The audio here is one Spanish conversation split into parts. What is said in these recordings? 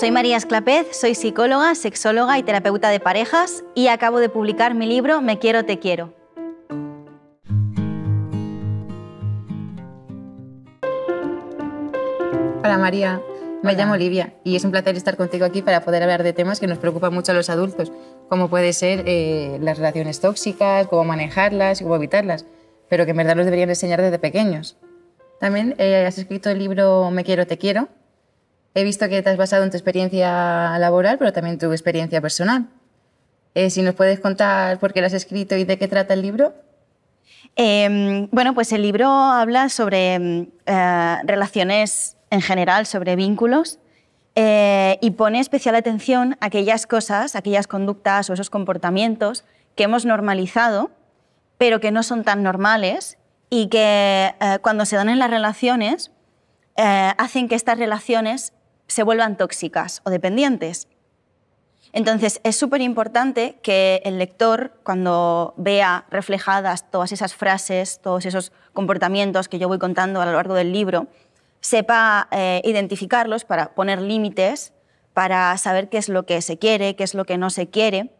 Soy María Esclapez, soy psicóloga, sexóloga y terapeuta de parejas y acabo de publicar mi libro Me quiero, te quiero. Hola María, me llamo Olivia y es un placer estar contigo aquí para poder hablar de temas que nos preocupan mucho a los adultos, como puede ser eh, las relaciones tóxicas, cómo manejarlas y cómo evitarlas, pero que en verdad los deberían enseñar desde pequeños. También eh, has escrito el libro Me quiero, te quiero, He visto que te has basado en tu experiencia laboral, pero también tu experiencia personal. Eh, si nos puedes contar por qué lo has escrito y de qué trata el libro. Em, bueno, pues el libro habla sobre em, eh, relaciones en general, sobre vínculos, eh, y pone especial atención a aquellas cosas, aquellas conductas o esos comportamientos que hemos normalizado, pero que no son tan normales y que cuando se dan en las relaciones hacen que estas relaciones se vuelvan tóxicas o dependientes. Entonces, es súper importante que el lector, cuando vea reflejadas todas esas frases, todos esos comportamientos que yo voy contando a lo largo del libro, sepa eh, identificarlos para poner límites, para saber qué es lo que se quiere, qué es lo que no se quiere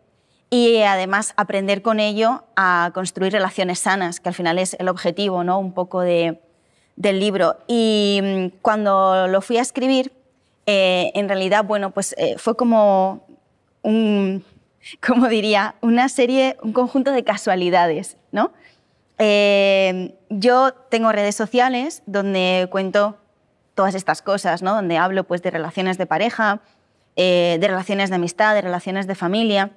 y además aprender con ello a construir relaciones sanas, que al final es el objetivo ¿no? un poco del libro. Y mm, cuando lo fui a escribir, eh, en realidad, bueno, pues eh, fue como un, como diría, una serie, un conjunto de casualidades, ¿no? Eh, yo tengo redes sociales donde cuento todas estas cosas, ¿no? Donde hablo pues de relaciones de pareja, de relaciones de amistad, de relaciones de familia.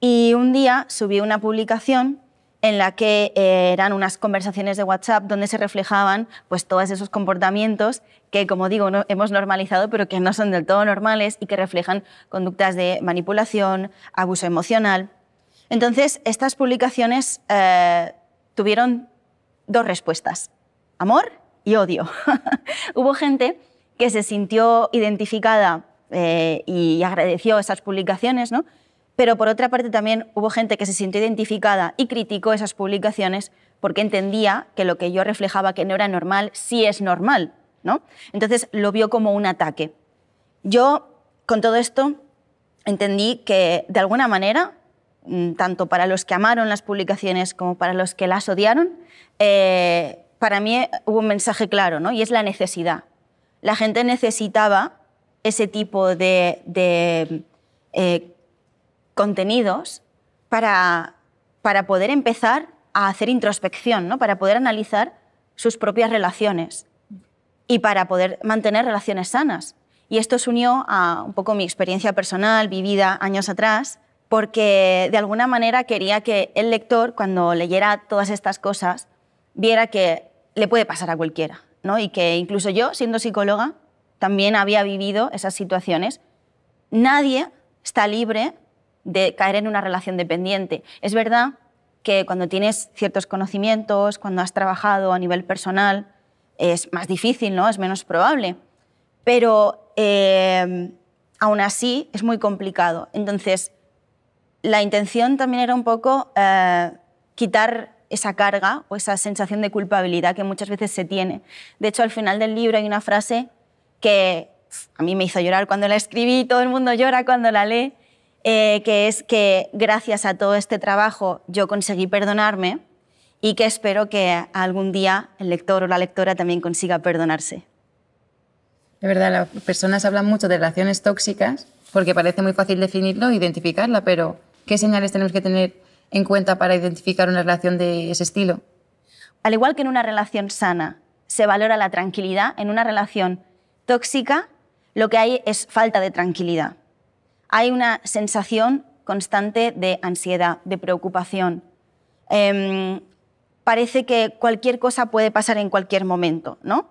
Y un día subí una publicación en la que eh, eran unas conversaciones de WhatsApp donde se reflejaban pues todos esos comportamientos que, como digo, hemos normalizado, pero que no son del todo normales y que reflejan conductas de manipulación, abuso emocional. Entonces, estas publicaciones eh, tuvieron dos respuestas, amor y odio. Hubo gente que se sintió identificada eh, y agradeció esas publicaciones, ¿no? pero por otra parte también hubo gente que se sintió identificada y criticó esas publicaciones porque entendía que lo que yo reflejaba que no era normal, sí es normal, ¿no? Entonces lo vio como un ataque. Yo, con todo esto, entendí que de alguna manera, mm, tanto para los que amaron las publicaciones como para los que las odiaron, eh, para mí hubo un mensaje claro, ¿no? Y es la necesidad. La gente necesitaba ese tipo de, eh, contenidos para, para poder empezar a hacer introspección, ¿no? para poder analizar sus propias relaciones y para poder mantener relaciones sanas. Y esto se unió a un poco mi experiencia personal vivida años atrás, porque de alguna manera quería que el lector, cuando leyera todas estas cosas, viera que le puede pasar a cualquiera, ¿no? Y que incluso yo, siendo psicóloga, también había vivido esas situaciones. Nadie está libre de caer en una relación dependiente. Es verdad que cuando tienes ciertos conocimientos, cuando has trabajado a nivel personal, es más difícil, ¿no? Es menos probable. Pero em, aún así es muy complicado. Entonces, la intención también era un poco eh, quitar esa carga o esa sensación de culpabilidad que muchas veces se tiene. De hecho, al final del libro hay una frase que a mí me hizo llorar cuando la escribí, todo el mundo llora cuando la lee, eh, que es que gracias a todo este trabajo yo conseguí perdonarme y que espero que algún día el lector o la lectora también consiga perdonarse. De verdad, las personas hablan mucho de relaciones tóxicas porque parece muy fácil definirlo, e identificarla, pero ¿qué señales tenemos que tener en cuenta para identificar una relación de ese estilo? Al igual que en una relación sana se valora la tranquilidad, en una relación tóxica lo que hay es falta de tranquilidad hay una sensación constante de ansiedad, de preocupación. Em, parece que cualquier cosa puede pasar en cualquier momento, ¿no?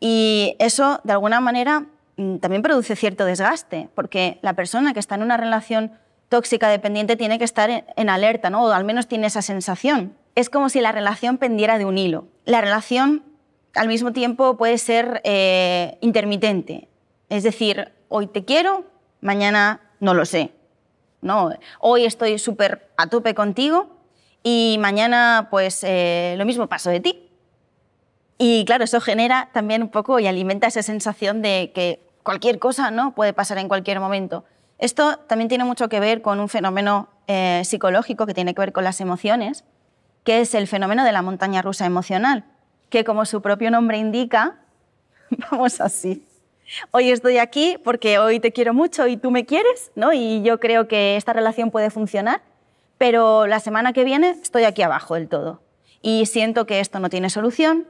Y eso, de alguna manera, mm, también produce cierto desgaste, porque la persona que está en una relación tóxica dependiente tiene que estar en alerta, ¿no? O al menos tiene esa sensación. Es como si la relación pendiera de un hilo. La relación, al mismo tiempo, puede ser eh, intermitente. Es decir, hoy te quiero, mañana no lo sé. ¿no? Hoy estoy súper a tope contigo y mañana pues eh, lo mismo paso de ti. Y claro, eso genera también un poco y alimenta esa sensación de que cualquier cosa ¿no? puede pasar en cualquier momento. Esto también tiene mucho que ver con un fenómeno eh, psicológico que tiene que ver con las emociones, que es el fenómeno de la montaña rusa emocional, que como su propio nombre indica, vamos así hoy estoy aquí porque hoy te quiero mucho y tú me quieres, ¿no? Y yo creo que esta relación puede funcionar, pero la semana que viene estoy aquí abajo del todo. Y siento que esto no tiene solución,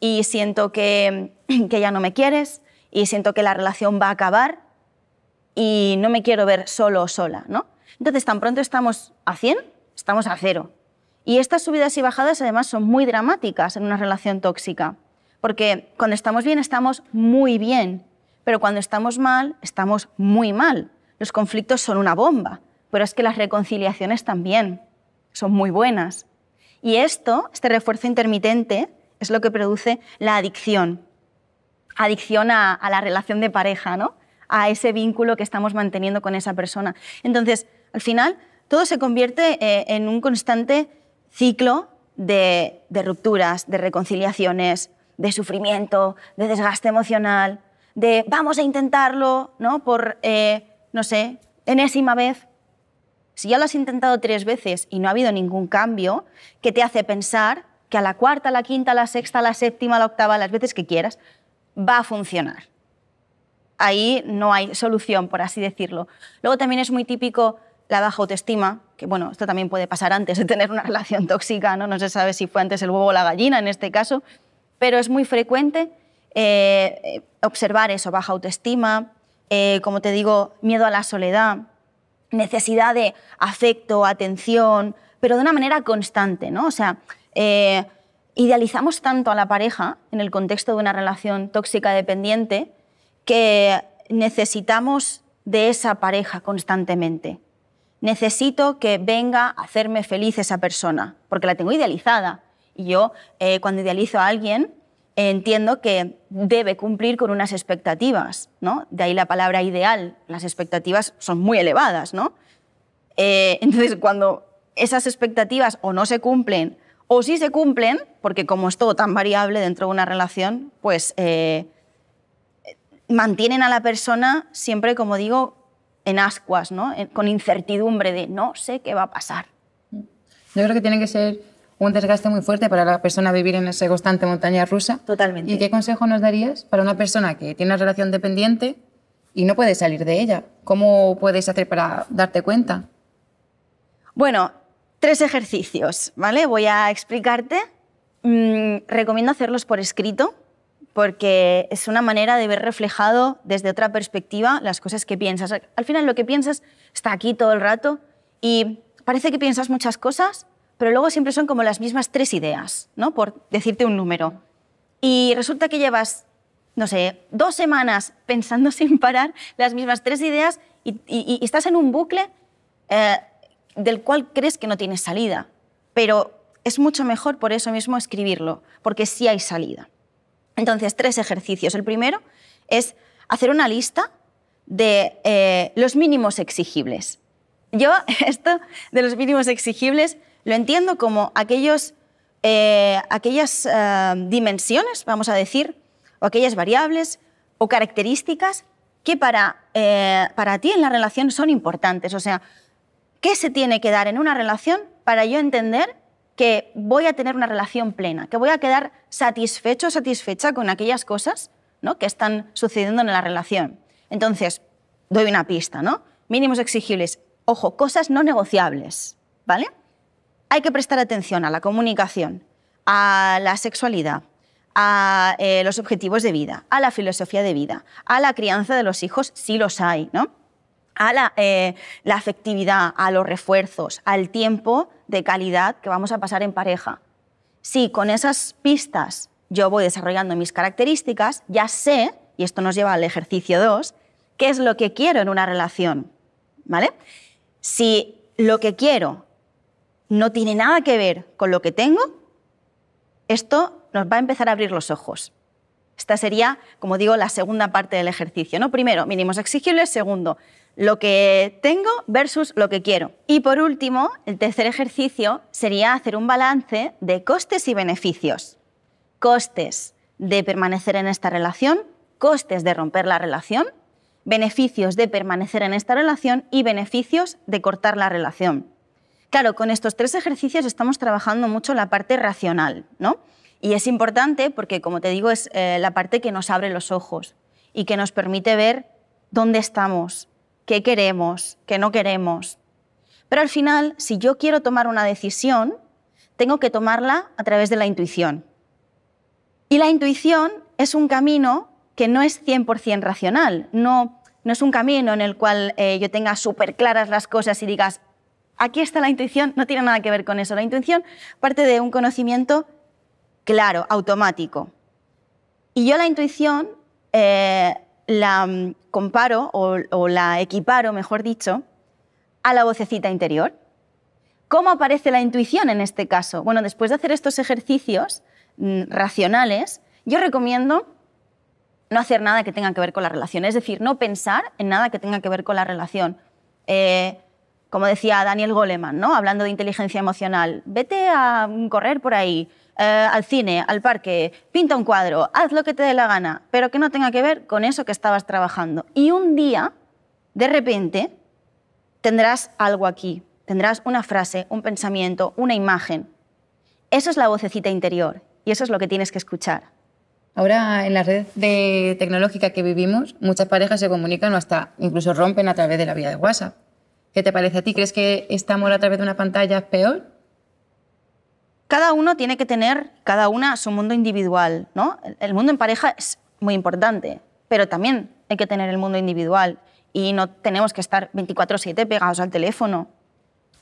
y siento que, que ya no me quieres, y siento que la relación va a acabar, y no me quiero ver solo o sola, ¿no? Entonces, tan pronto estamos a 100, estamos a cero. Y estas subidas y bajadas además son muy dramáticas en una relación tóxica, porque cuando estamos bien estamos muy bien pero cuando estamos mal, estamos muy mal. Los conflictos son una bomba, pero es que las reconciliaciones también son muy buenas. Y esto, este refuerzo intermitente, es lo que produce la adicción. Adicción a, la relación de pareja, ¿no? a ese vínculo que estamos manteniendo con esa persona. Entonces, al final, todo se convierte eh, en un constante ciclo de rupturas, de reconciliaciones, de sufrimiento, de desgaste emocional, de vamos a intentarlo, ¿no? Por, eh, no sé, enésima vez. Si ya lo has intentado tres veces y no ha habido ningún cambio, que te hace pensar que a la cuarta, la quinta, la sexta, la séptima, la octava, las veces que quieras, va a funcionar. Ahí no hay solución, por así decirlo. Luego también es muy típico la baja autoestima, que bueno, esto también puede pasar antes de tener una relación tóxica, ¿no? No se sabe si fue antes el huevo o la gallina en este caso, pero es muy frecuente eh, observar eso, baja autoestima, eh, como te digo, miedo a la soledad, necesidad de afecto, atención, pero de una manera constante, ¿no? O sea, eh, idealizamos tanto a la pareja en el contexto de una relación tóxica dependiente que necesitamos de esa pareja constantemente. Necesito que venga a hacerme feliz esa persona, porque la tengo idealizada. Y yo, cuando idealizo a alguien, entiendo que debe cumplir con unas expectativas, ¿no? De ahí la palabra ideal. Las expectativas son muy elevadas, ¿no? Eh, entonces, cuando esas expectativas o no se cumplen o sí se cumplen, porque como es todo tan variable dentro de una relación, pues eh, mantienen a la persona siempre, como digo, en ascuas, ¿no? Eh, con incertidumbre de no sé qué va a pasar. Yo creo que tiene que ser un desgaste muy fuerte para la persona vivir en esa constante montaña rusa. Totalmente. ¿Y qué consejo nos darías para una persona que tiene una relación dependiente y no puede salir de ella? ¿Cómo puedes hacer para darte cuenta? Bueno, tres ejercicios, ¿vale? Voy a explicarte. Mm, recomiendo hacerlos por escrito porque es una manera de ver reflejado desde otra perspectiva las cosas que piensas. Al final lo que piensas está aquí todo el rato y parece que piensas muchas cosas, pero luego siempre son como las mismas tres ideas, ¿no? Por decirte un número. Y resulta que llevas, no sé, dos semanas pensando sin parar las mismas tres ideas y, estás en un bucle eh, del cual crees que no tienes salida. Pero es mucho mejor por eso mismo escribirlo, porque sí hay salida. Entonces, tres ejercicios. El primero es hacer una lista de eh, los mínimos exigibles. Yo, esto de los mínimos exigibles, lo entiendo como aquellos, eh, aquellas eh, dimensiones, vamos a decir, o aquellas variables o características que para, eh, para ti en la relación son importantes. O sea, ¿qué se tiene que dar en una relación para yo entender que voy a tener una relación plena, que voy a quedar satisfecho o satisfecha con aquellas cosas que están sucediendo en la relación? Entonces, doy una pista, ¿no? Mínimos exigibles. Ojo, cosas no negociables, ¿vale? hay que prestar atención a la comunicación, a la sexualidad, a eh, los objetivos de vida, a la filosofía de vida, a la crianza de los hijos, si los hay, ¿no? a la, eh, la afectividad, a los refuerzos, al tiempo de calidad que vamos a pasar en pareja. Si con esas pistas yo voy desarrollando mis características, ya sé, y esto nos lleva al ejercicio 2, qué es lo que quiero en una relación. ¿Vale? Si lo que quiero no tiene nada que ver con lo que tengo, esto nos va a empezar a abrir los ojos. Esta sería, como digo, la segunda parte del ejercicio. ¿no? Primero, mínimos exigibles. Segundo, lo que tengo versus lo que quiero. Y por último, el tercer ejercicio sería hacer un balance de costes y beneficios. Costes de permanecer en esta relación, costes de romper la relación, beneficios de permanecer en esta relación y beneficios de cortar la relación. Claro, con estos tres ejercicios estamos trabajando mucho la parte racional, ¿no? Y es importante porque, como te digo, es eh, la parte que nos abre los ojos y que nos permite ver dónde estamos, qué queremos, qué no queremos. Pero al final, si yo quiero tomar una decisión, tengo que tomarla a través de la intuición. Y la intuición es un camino que no es 100% racional, no, no es un camino en el cual eh, yo tenga súper claras las cosas y digas, aquí está la intuición, no tiene nada que ver con eso. La intuición parte de un conocimiento claro, automático. Y yo la intuición eh, la comparo o, la equiparo, mejor dicho, a la vocecita interior. ¿Cómo aparece la intuición en este caso? Bueno, después de hacer estos ejercicios mm, racionales, yo recomiendo no hacer nada que tenga que ver con la relación, es decir, no pensar en nada que tenga que ver con la relación. Eh, como decía Daniel Goleman, ¿no? hablando de inteligencia emocional, vete a correr por ahí, eh, al cine, al parque, pinta un cuadro, haz lo que te dé la gana, pero que no tenga que ver con eso que estabas trabajando. Y un día, de repente, tendrás algo aquí, tendrás una frase, un pensamiento, una imagen. Eso es la vocecita interior y eso es lo que tienes que escuchar. Ahora, en la red de tecnológica que vivimos, muchas parejas se comunican o hasta incluso rompen a través de la vía de WhatsApp. ¿Qué te parece a ti? ¿Crees que este amor a través de una pantalla es peor? Cada uno tiene que tener, cada una, su mundo individual, ¿no? El mundo en pareja es muy importante, pero también hay que tener el mundo individual y no tenemos que estar 24/7 pegados al teléfono.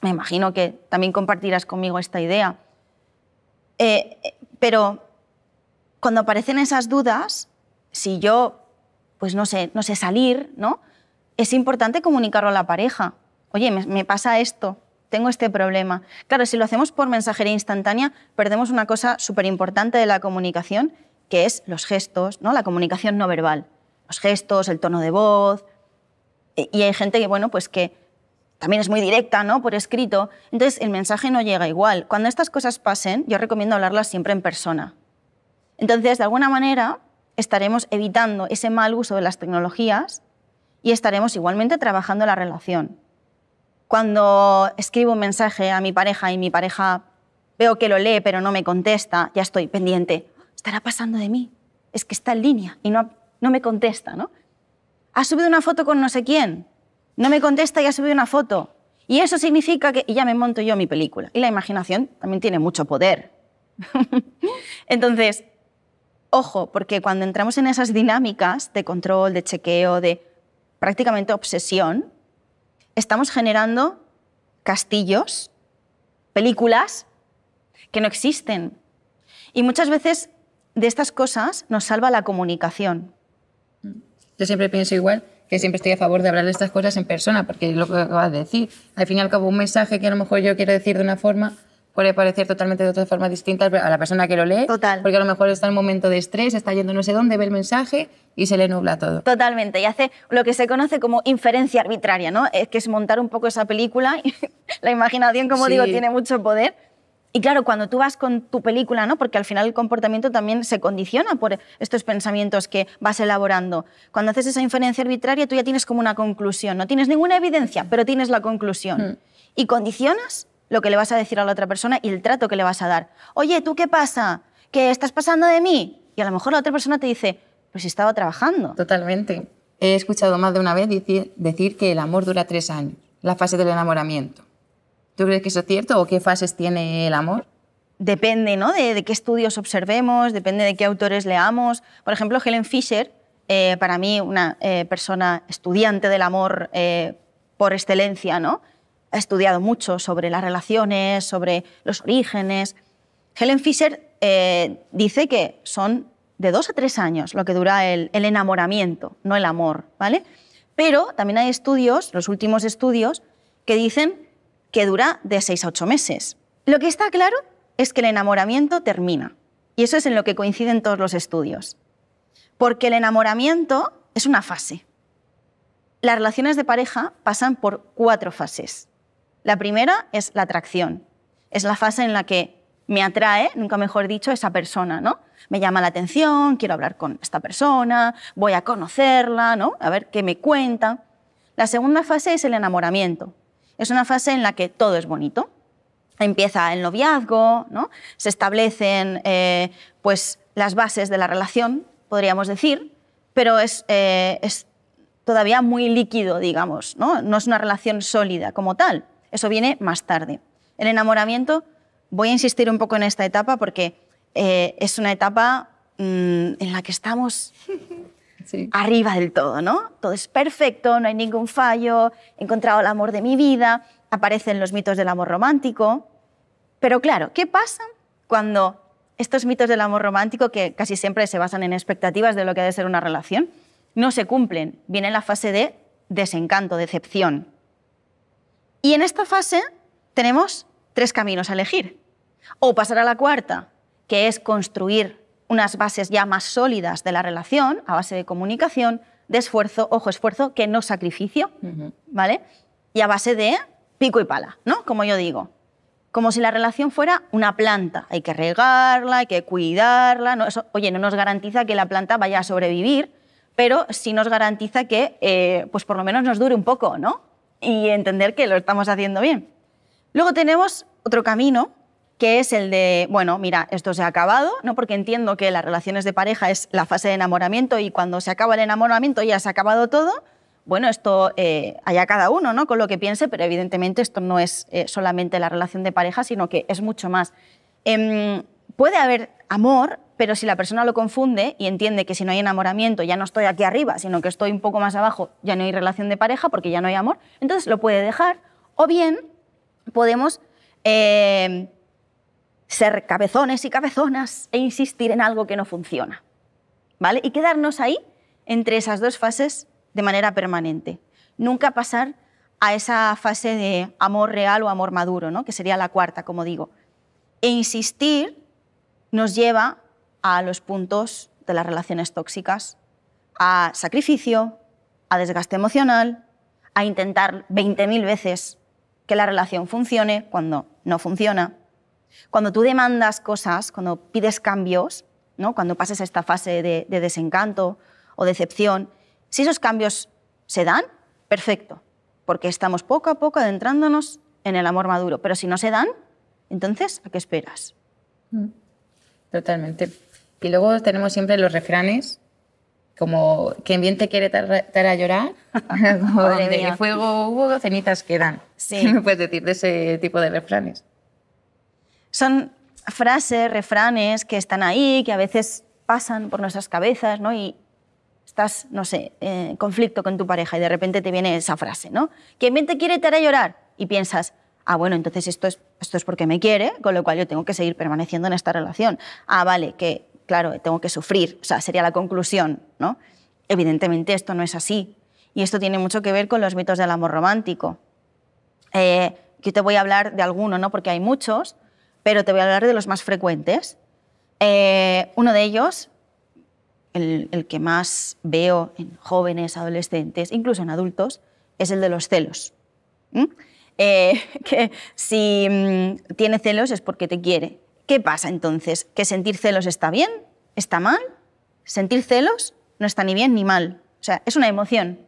Me imagino que también compartirás conmigo esta idea. Eh, pero cuando aparecen esas dudas, si yo, pues no sé, no sé salir, ¿no? Es importante comunicarlo a la pareja oye, me, pasa esto, tengo este problema. Claro, si lo hacemos por mensajería instantánea, perdemos una cosa súper importante de la comunicación, que es los gestos, ¿no? la comunicación no verbal. Los gestos, el tono de voz. E, y hay gente que, bueno, pues que también es muy directa, ¿no? Por escrito. Entonces, el mensaje no llega igual. Cuando estas cosas pasen, yo recomiendo hablarlas siempre en persona. Entonces, de alguna manera, estaremos evitando ese mal uso de las tecnologías y estaremos igualmente trabajando la relación. Cuando escribo un mensaje a mi pareja y mi pareja veo que lo lee pero no me contesta, ya estoy pendiente. ¿Estará pasando de mí? Es que está en línea y no, no me contesta, ¿no? Ha subido una foto con no sé quién, no me contesta y ha subido una foto. Y eso significa que y ya me monto yo mi película. Y la imaginación también tiene mucho poder. Entonces, ojo, porque cuando entramos en esas dinámicas de control, de chequeo, de prácticamente obsesión, estamos generando castillos, películas que no existen. Y muchas veces de estas cosas nos salva la comunicación. Yo siempre pienso igual, que siempre estoy a favor de hablar de estas cosas en persona, porque lo que acabas de decir. Al fin y al cabo, un mensaje que a lo mejor yo quiero decir de una forma, puede parecer totalmente de otra forma distinta a la persona que lo lee. Total. Porque a lo mejor está en un momento de estrés, está yendo no sé dónde, ve el mensaje y se le nubla todo. Totalmente. Y hace lo que se conoce como inferencia arbitraria, ¿no? Es que es montar un poco esa película. la imaginación, como digo, tiene mucho poder. Y claro, cuando tú vas con tu película, ¿no? porque al final el comportamiento también se condiciona por estos pensamientos que vas elaborando, cuando haces esa inferencia arbitraria tú ya tienes como una conclusión, no tienes ninguna evidencia, pero tienes la conclusión. Hmm. Y condicionas lo que le vas a decir a la otra persona y el trato que le vas a dar. Oye, ¿tú qué pasa? ¿Qué estás pasando de mí? Y a lo mejor la otra persona te dice, pues estaba trabajando. Totalmente. He escuchado más de una vez decir, que el amor dura tres años, la fase del enamoramiento. ¿Tú crees que eso es cierto o qué fases tiene el amor? Depende, ¿no? De, qué estudios observemos, depende de qué autores leamos. Por ejemplo, Helen Fisher, eh, para mí una eh, persona estudiante del amor eh, por excelencia, ¿no? ha estudiado mucho sobre las relaciones, sobre los orígenes. Helen Fisher eh, dice que son de dos a tres años lo que dura el, el, enamoramiento, no el amor, ¿vale? Pero también hay estudios, los últimos estudios, que dicen que dura de seis a ocho meses. Lo que está claro es que el enamoramiento termina. Y eso es en lo que coinciden todos los estudios. Porque el enamoramiento es una fase. Las relaciones de pareja pasan por cuatro fases. La primera es la atracción. Es la fase en la que me atrae, nunca mejor dicho, esa persona, ¿no? Me llama la atención, quiero hablar con esta persona, voy a conocerla, ¿no? A ver qué me cuenta. La segunda fase es el enamoramiento. Es una fase en la que todo es bonito. Empieza el noviazgo, Se establecen eh, pues, las bases de la relación, podríamos decir, pero es, eh, todavía muy líquido, digamos, No es una relación sólida como tal. Eso viene más tarde. El enamoramiento, voy a insistir un poco en esta etapa porque eh, es una etapa mm, en la que estamos arriba del todo, ¿no? Todo es perfecto, no hay ningún fallo, he encontrado el amor de mi vida, aparecen los mitos del amor romántico. Pero claro, ¿qué pasa cuando estos mitos del amor romántico, que casi siempre se basan en expectativas de lo que ha de ser una relación, no se cumplen? Viene la fase de desencanto, decepción. Y en esta fase tenemos tres caminos a elegir. O pasar a la cuarta, que es construir unas bases ya más sólidas de la relación a base de comunicación, de esfuerzo, ojo, esfuerzo, que no sacrificio, ¿vale? Y a base de pico y pala, ¿no? Como yo digo. Como si la relación fuera una planta. Hay que regarla, hay que cuidarla. No, oye, no nos garantiza que la planta vaya a sobrevivir, pero sí nos garantiza que, eh, pues por lo menos nos dure un poco, ¿no? y entender que lo estamos haciendo bien. Luego tenemos otro camino, que es el de, bueno, mira, esto se ha acabado, ¿no? porque entiendo que las relaciones de pareja es la fase de enamoramiento y cuando se acaba el enamoramiento ya se ha acabado todo. Bueno, esto eh, allá cada uno, ¿no? Con lo que piense, pero evidentemente esto no es eh, solamente la relación de pareja, sino que es mucho más. Em, puede haber amor pero si la persona lo confunde y entiende que si no hay enamoramiento ya no estoy aquí arriba, sino que estoy un poco más abajo, ya no hay relación de pareja porque ya no hay amor, entonces lo puede dejar. O bien podemos eh, ser cabezones y cabezonas e insistir en algo que no funciona. ¿Vale? Y quedarnos ahí entre esas dos fases de manera permanente. Nunca pasar a esa fase de amor real o amor maduro, ¿no? que sería la cuarta, como digo. E insistir nos lleva a los puntos de las relaciones tóxicas, a sacrificio, a desgaste emocional, a intentar 20.000 veces que la relación funcione cuando no funciona. Cuando tú demandas cosas, cuando pides cambios, ¿no? cuando pases esta fase de, de desencanto o decepción, si esos cambios se dan, perfecto, porque estamos poco a poco adentrándonos en el amor maduro. Pero si no se dan, entonces, ¿a qué esperas? Mm. Totalmente. Y luego tenemos siempre los refranes, como quien bien te quiere estar a llorar, como de fuego hubo, cenizas quedan. Sí. ¿Qué me puedes decir de ese tipo de refranes? Son frases, refranes que están ahí, que a veces pasan por nuestras cabezas, ¿no? Y estás, no sé, en conflicto con tu pareja y de repente te viene esa frase, ¿no? Quien bien te quiere te hará llorar. Y piensas, ah, bueno, entonces esto es, esto es porque me quiere, con lo cual yo tengo que seguir permaneciendo en esta relación. Ah, vale, que claro, tengo que sufrir, o sea, sería la conclusión, ¿no? Evidentemente esto no es así. Y esto tiene mucho que ver con los mitos del amor romántico. Eh, yo te voy a hablar de alguno, ¿no? Porque hay muchos, pero te voy a hablar de los más frecuentes. Eh, uno de ellos, el, que más veo en jóvenes, adolescentes, incluso en adultos, es el de los celos. Eh, que si mm, tiene celos es porque te quiere. ¿Qué pasa entonces? ¿Que sentir celos está bien? ¿Está mal? Sentir celos no está ni bien ni mal. O sea, es una emoción.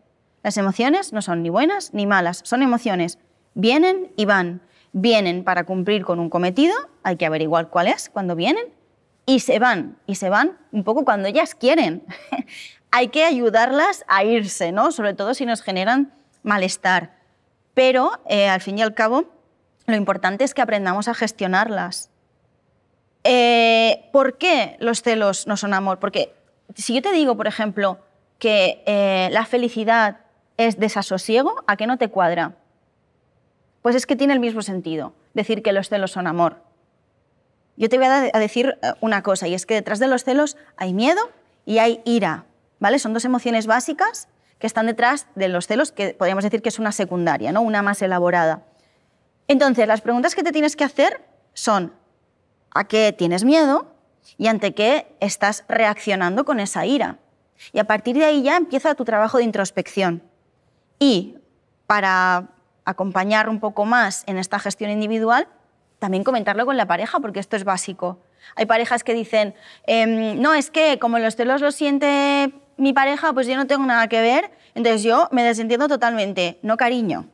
Las emociones no son ni buenas ni malas, son emociones. Vienen y van. Vienen para cumplir con un cometido, hay que averiguar cuál es cuando vienen, y se van, y se van un poco cuando ellas quieren. hay que ayudarlas a irse, ¿no? Sobre todo si nos generan malestar. Pero, eh, al fin y al cabo, lo importante es que aprendamos a gestionarlas. Eh, ¿Por qué los celos no son amor? Porque si yo te digo, por ejemplo, que eh, la felicidad es desasosiego, ¿a qué no te cuadra? Pues es que tiene el mismo sentido decir que los celos son amor. Yo te voy a decir eh, una cosa, y es que detrás de los celos hay miedo y hay ira, ¿vale? Son dos emociones básicas que están detrás de los celos, que podríamos decir que es una secundaria, ¿no? Una más elaborada. Entonces, las preguntas que te tienes que hacer son, a qué tienes miedo y ante qué estás reaccionando con esa ira. Y a partir de ahí ya empieza tu trabajo de introspección. Y para acompañar un poco más en esta gestión individual, también comentarlo con la pareja, porque esto es básico. Hay parejas que dicen, em, no, es que como los celos lo siente mi pareja, pues yo no tengo nada que ver, entonces yo me desentiendo totalmente. No, cariño,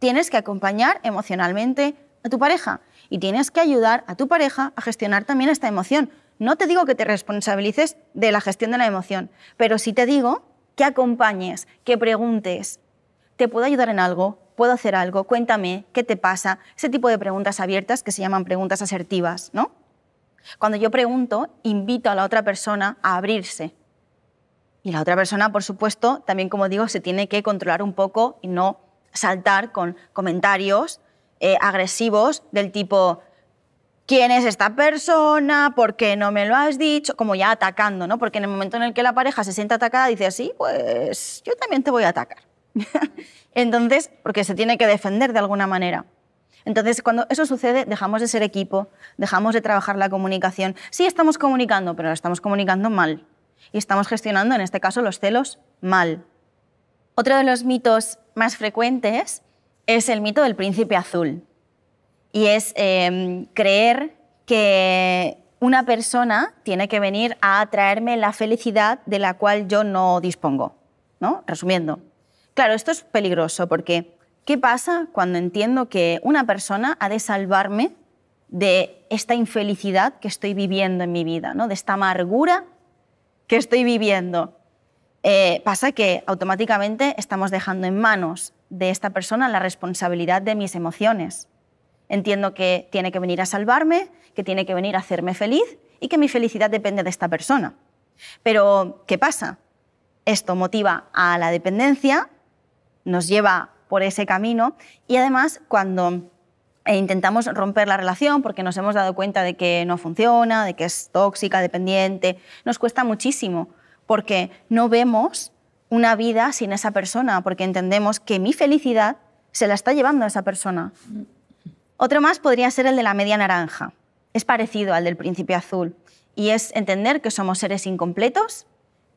tienes que acompañar emocionalmente a tu pareja y tienes que ayudar a tu pareja a gestionar también esta emoción. No te digo que te responsabilices de la gestión de la emoción, pero sí te digo que acompañes, que preguntes, ¿te puedo ayudar en algo? ¿Puedo hacer algo? Cuéntame, ¿qué te pasa? Ese tipo de preguntas abiertas que se llaman preguntas asertivas, ¿no? Cuando yo pregunto, invito a la otra persona a abrirse. Y la otra persona, por supuesto, también como digo, se tiene que controlar un poco y no saltar con comentarios eh, agresivos del tipo, ¿quién es esta persona? ¿Por qué no me lo has dicho? Como ya atacando, ¿no? Porque en el momento en el que la pareja se siente atacada, dice así, pues yo también te voy a atacar. Entonces, porque se tiene que defender de alguna manera. Entonces, cuando eso sucede, dejamos de ser equipo, dejamos de trabajar la comunicación. Sí, estamos comunicando, pero lo estamos comunicando mal. Y estamos gestionando, en este caso, los celos mal. Otro de los mitos más frecuentes es el mito del príncipe azul. Y es em, creer que una persona tiene que venir a traerme la felicidad de la cual yo no dispongo. ¿no? Resumiendo. Claro, esto es peligroso porque ¿qué pasa cuando entiendo que una persona ha de salvarme de esta infelicidad que estoy viviendo en mi vida, ¿no? de esta amargura que estoy viviendo? Eh, pasa que automáticamente estamos dejando en manos de esta persona la responsabilidad de mis emociones. Entiendo que tiene que venir a salvarme, que tiene que venir a hacerme feliz y que mi felicidad depende de esta persona. Pero, ¿qué pasa? Esto motiva a la dependencia, nos lleva por ese camino y además cuando intentamos romper la relación porque nos hemos dado cuenta de que no funciona, de que es tóxica, dependiente, nos cuesta muchísimo porque no vemos una vida sin esa persona, porque entendemos que mi felicidad se la está llevando a esa persona. Otro más podría ser el de la media naranja. Es parecido al del príncipe azul y es entender que somos seres incompletos,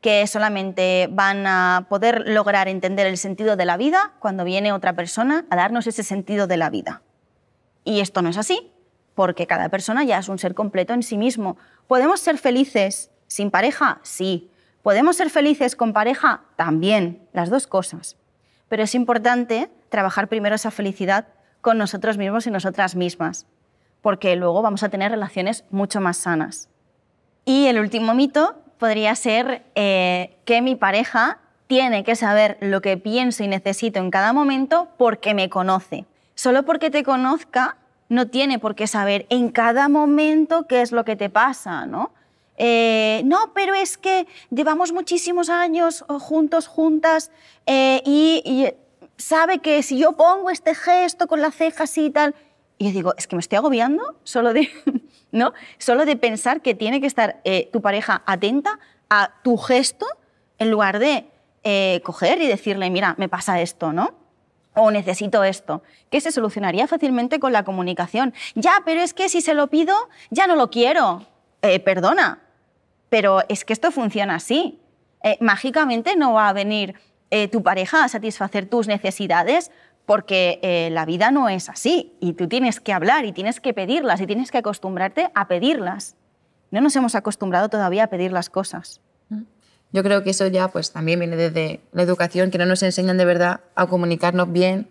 que solamente van a poder lograr entender el sentido de la vida cuando viene otra persona a darnos ese sentido de la vida. Y esto no es así, porque cada persona ya es un ser completo en sí mismo. ¿Podemos ser felices sin pareja? Sí, ¿Podemos ser felices con pareja? También, las dos cosas. Pero es importante trabajar primero esa felicidad con nosotros mismos y nosotras mismas, porque luego vamos a tener relaciones mucho más sanas. Y el último mito podría ser eh, que mi pareja tiene que saber lo que pienso y necesito en cada momento porque me conoce. Solo porque te conozca no tiene por qué saber en cada momento qué es lo que te pasa, ¿no? Eh, no, pero es que llevamos muchísimos años oh, juntos, juntas, eh, y, sabe que si yo pongo este gesto con la ceja así y tal, y yo digo, es que me estoy agobiando solo de, ¿no? solo de pensar que tiene que estar eh, tu pareja atenta a tu gesto en lugar de coger y decirle, mira, me pasa esto, ¿no? o necesito esto, que se solucionaría fácilmente con la comunicación. Ya, pero es que si se lo pido, ya no lo quiero. perdona, pero es que esto funciona así. Eh, mágicamente no va a venir eh, tu pareja a satisfacer tus necesidades porque eh, la vida no es así y tú tienes que hablar y tienes que pedirlas y tienes que acostumbrarte a pedirlas. No nos hemos acostumbrado todavía a pedir las cosas. Mm. Yo creo que eso ya pues también viene desde la educación, que no nos enseñan de verdad a comunicarnos bien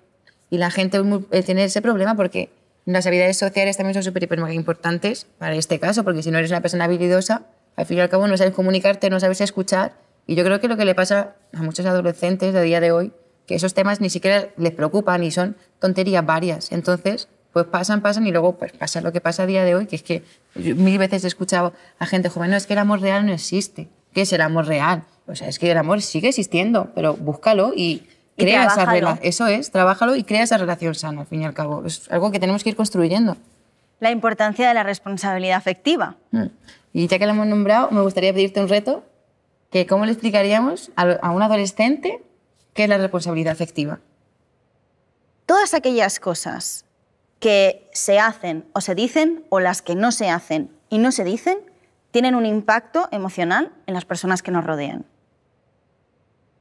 y la gente tiene ese problema porque las habilidades sociales también son súper, importantes para este caso, porque si no eres una persona habilidosa, al fin y al cabo no sabes comunicarte, no sabes escuchar. Y yo creo que lo que le pasa a muchos adolescentes de día de hoy, que esos temas ni siquiera les preocupan y son tonterías varias. Entonces, pues pasan, pasan y luego pues pasa lo que pasa a día de hoy, que es que mil veces he escuchado a gente joven, no, es que el amor real no existe. ¿Qué es el amor real? O sea, es que el amor sigue existiendo, pero búscalo y crea esa relación. Eso es, trabájalo y crea esa relación sana, al fin y al cabo. Es algo que tenemos que ir construyendo. La importancia de la responsabilidad afectiva. Mm. Y ya que lo hemos nombrado, me gustaría pedirte un reto, que cómo le explicaríamos a un adolescente qué es la responsabilidad afectiva. Todas aquellas cosas que se hacen o se dicen o las que no se hacen y no se dicen tienen un impacto emocional en las personas que nos rodean.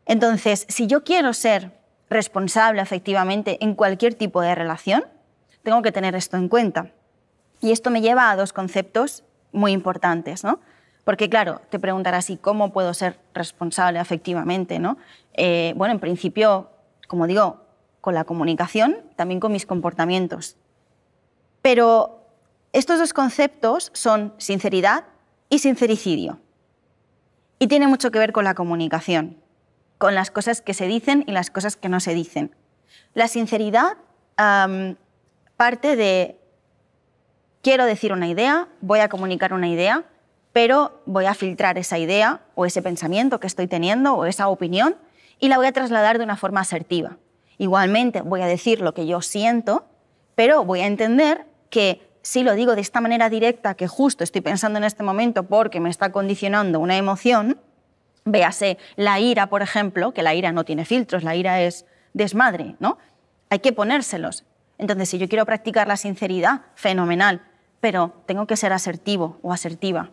Entonces, si yo quiero ser responsable efectivamente en cualquier tipo de relación, tengo que tener esto en cuenta. Y esto me lleva a dos conceptos muy importantes, ¿no? Porque claro, te preguntarás, ¿y cómo puedo ser responsable afectivamente? ¿no? Eh, bueno, en principio, como digo, con la comunicación, también con mis comportamientos. Pero estos dos conceptos son sinceridad y sincericidio. Y tiene mucho que ver con la comunicación, con las cosas que se dicen y las cosas que no se dicen. La sinceridad parte de quiero decir una idea, voy a comunicar una idea, pero voy a filtrar esa idea o ese pensamiento que estoy teniendo o esa opinión y la voy a trasladar de una forma asertiva. Igualmente voy a decir lo que yo siento, pero voy a entender que si lo digo de esta manera directa que justo estoy pensando en este momento porque me está condicionando una emoción, véase la ira, por ejemplo, que la ira no tiene filtros, la ira es desmadre, ¿no? Hay que ponérselos. Entonces, si yo quiero practicar la sinceridad, fenomenal, pero tengo que ser asertivo o asertiva.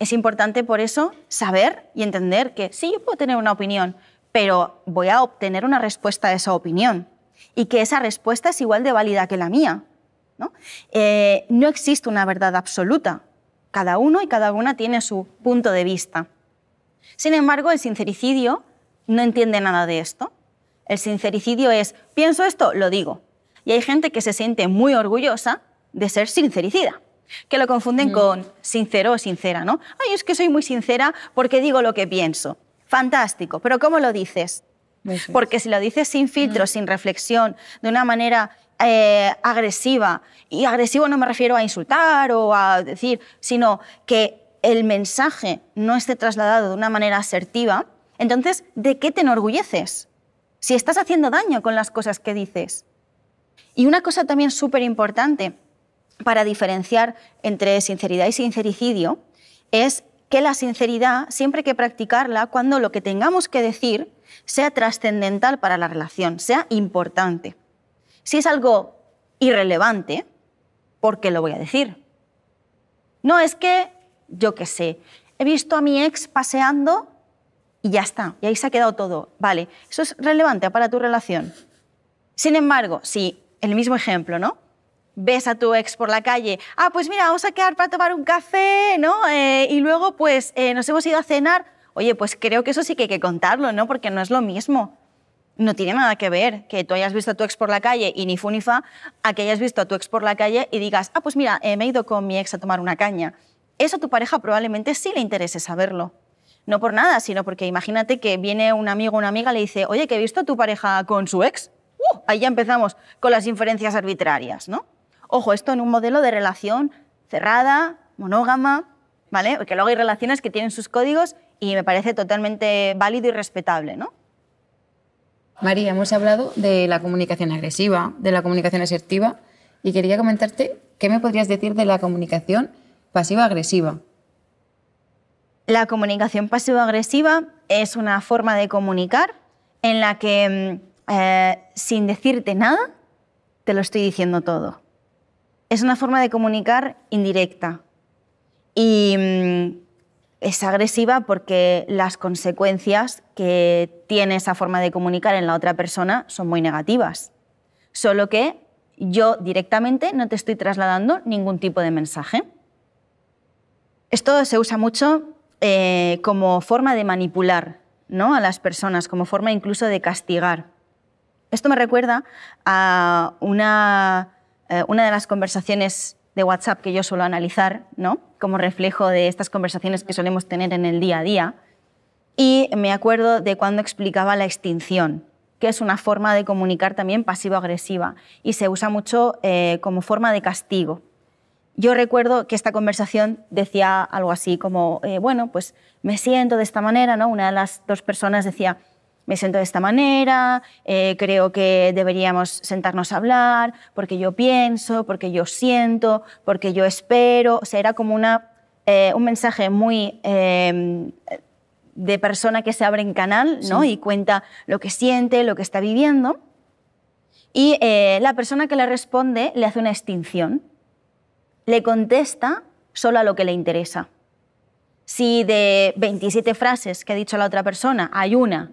Es importante por eso saber y entender que sí, yo puedo tener una opinión, pero voy a obtener una respuesta a esa opinión y que esa respuesta es igual de válida que la mía. ¿no? Eh, no existe una verdad absoluta. Cada uno y cada una tiene su punto de vista. Sin embargo, el sincericidio no entiende nada de esto. El sincericidio es, pienso esto, lo digo. Y hay gente que se siente muy orgullosa de ser sincericida que lo confunden mm. con sincero o sincera, ¿no? Ay, es que soy muy sincera porque digo lo que pienso. Fantástico, pero ¿cómo lo dices? porque si lo dices sin mm. filtro, sin reflexión, de una manera eh, agresiva, y agresivo no me refiero a insultar o a decir, sino que el mensaje no esté trasladado de una manera asertiva, entonces, ¿de qué te enorgulleces? Si estás haciendo daño con las cosas que dices. Y una cosa también súper importante, para diferenciar entre sinceridad y sincericidio es que la sinceridad siempre hay que practicarla cuando lo que tengamos que decir sea trascendental para la relación, sea importante. Si es algo irrelevante, ¿por qué lo voy a decir? No es que, yo qué sé, he visto a mi ex paseando y ya está, y ahí se ha quedado todo. Vale, eso es relevante para tu relación. Sin embargo, si el mismo ejemplo, ¿no? ves a tu ex por la calle, ah, pues mira, vamos a quedar para tomar un café, ¿no? Eh, y luego, pues, eh, nos hemos ido a cenar. Oye, pues creo que eso sí que hay que contarlo, ¿no? Porque no es lo mismo. No tiene nada que ver que tú hayas visto a tu ex por la calle y ni fu ni fa, a que hayas visto a tu ex por la calle y digas, ah, pues mira, eh, me he ido con mi ex a tomar una caña. Eso a tu pareja probablemente sí le interese saberlo. No por nada, sino porque imagínate que viene un amigo o una amiga y le dice, oye, que he visto a tu pareja con su ex. ¡Uh! ahí ya empezamos con las inferencias arbitrarias, ¿no? Ojo, esto en un modelo de relación cerrada, monógama, ¿vale? Porque luego hay relaciones que tienen sus códigos y me parece totalmente válido y respetable, ¿no? María, hemos hablado de la comunicación agresiva, de la comunicación asertiva y quería comentarte qué me podrías decir de la comunicación pasiva-agresiva. La comunicación pasiva-agresiva es una forma de comunicar en la que, mm, eh, sin decirte nada, te lo estoy diciendo todo es una forma de comunicar indirecta y mm, es agresiva porque las consecuencias que tiene esa forma de comunicar en la otra persona son muy negativas. Solo que yo directamente no te estoy trasladando ningún tipo de mensaje. Esto se usa mucho eh, como forma de manipular ¿no? a las personas, como forma incluso de castigar. Esto me recuerda a una eh, una de las conversaciones de WhatsApp que yo suelo analizar, ¿no? Como reflejo de estas conversaciones que solemos tener en el día a día. Y me acuerdo de cuando explicaba la extinción, que es una forma de comunicar también pasivo-agresiva y se usa mucho eh, como forma de castigo. Yo recuerdo que esta conversación decía algo así como, eh, bueno, pues me siento de esta manera, ¿no? Una de las dos personas decía, me siento de esta manera, eh, creo que deberíamos sentarnos a hablar, porque yo pienso, porque yo siento, porque yo espero. O sea, era como una, eh, un mensaje muy em, de persona que se abre en canal ¿no? y cuenta lo que siente, lo que está viviendo. Y eh, la persona que le responde le hace una extinción. Le contesta solo a lo que le interesa. Si de 27 frases que ha dicho la otra persona hay una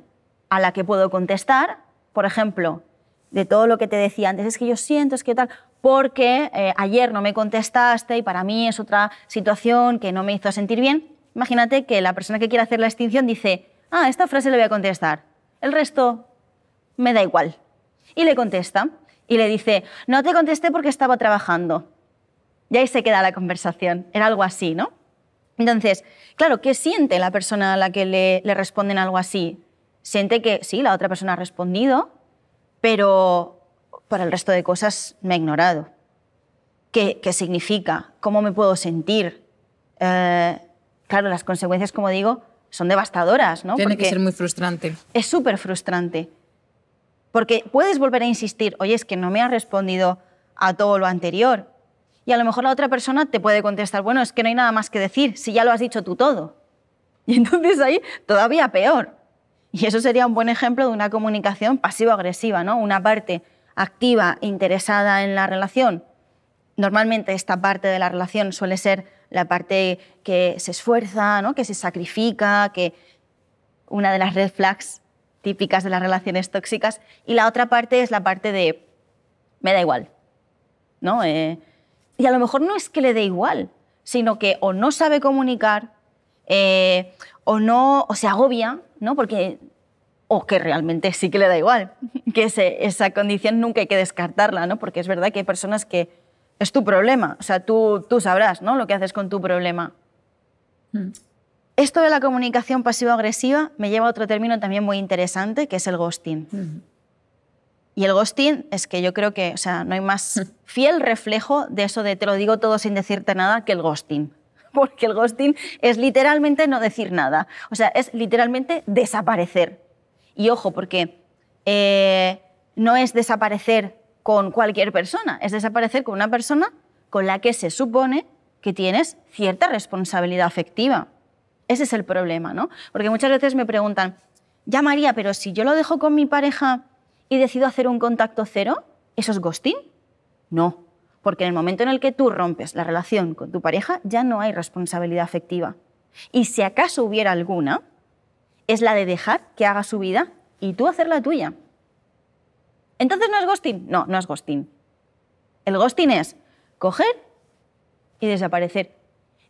a la que puedo contestar, por ejemplo, de todo lo que te decía antes, es que yo siento, es que tal, porque eh, ayer no me contestaste y para mí es otra situación que no me hizo sentir bien. Imagínate que la persona que quiere hacer la extinción dice, ah, esta frase le voy a contestar, el resto me da igual. Y le contesta y le dice, no te contesté porque estaba trabajando. Y ahí se queda la conversación, era algo así, ¿no? Entonces, claro, ¿qué siente la persona a la que le responden algo así? siente que sí, la otra persona ha respondido, pero para el resto de cosas me ha ignorado. ¿Qué, significa? ¿Cómo me puedo sentir? Eh, claro, las consecuencias, como digo, son devastadoras, ¿no? Tiene que ser muy frustrante. Es súper frustrante. Porque puedes volver a insistir, oye, es que no me ha respondido a todo lo anterior. Y a lo mejor la otra persona te puede contestar, bueno, es que no hay nada más que decir, si ya lo has dicho tú todo. Y entonces ahí todavía peor. Y eso sería un buen ejemplo de una comunicación pasivo-agresiva, ¿no? Una parte activa, interesada en la relación. Normalmente esta parte de la relación suele ser la parte que se esfuerza, ¿no? que se sacrifica, que una de las red flags típicas de las relaciones tóxicas. Y la otra parte es la parte de me da igual. ¿no? Eh, y a lo mejor no es que le dé igual, sino que o no sabe comunicar, eh, o no, o se agobia, ¿no? Porque o que realmente sí que le da igual, que esa condición nunca hay que descartarla, ¿no? Porque es verdad que hay personas que es tu problema, o sea, tú, sabrás, Lo que haces con tu problema. Mm. Esto de la comunicación pasivo-agresiva me lleva a otro término también muy interesante, que es el ghosting. Mm. Y el ghosting es que yo creo que, o sea, no hay más mm. fiel reflejo de eso de te lo digo todo sin decirte nada que el ghosting porque el ghosting es literalmente no decir nada. O sea, es literalmente desaparecer. Y ojo, porque eh, no es desaparecer con cualquier persona, es desaparecer con una persona con la que se supone que tienes cierta responsabilidad afectiva. Ese es el problema, ¿no? Porque muchas veces me preguntan, ya María, pero si yo lo dejo con mi pareja y decido hacer un contacto cero, ¿eso es ghosting? No, porque en el momento en el que tú rompes la relación con tu pareja, ya no hay responsabilidad afectiva. Y si acaso hubiera alguna, es la de dejar que haga su vida y tú hacer la tuya. Entonces no es ghosting. No, no es ghosting. El ghosting es coger y desaparecer.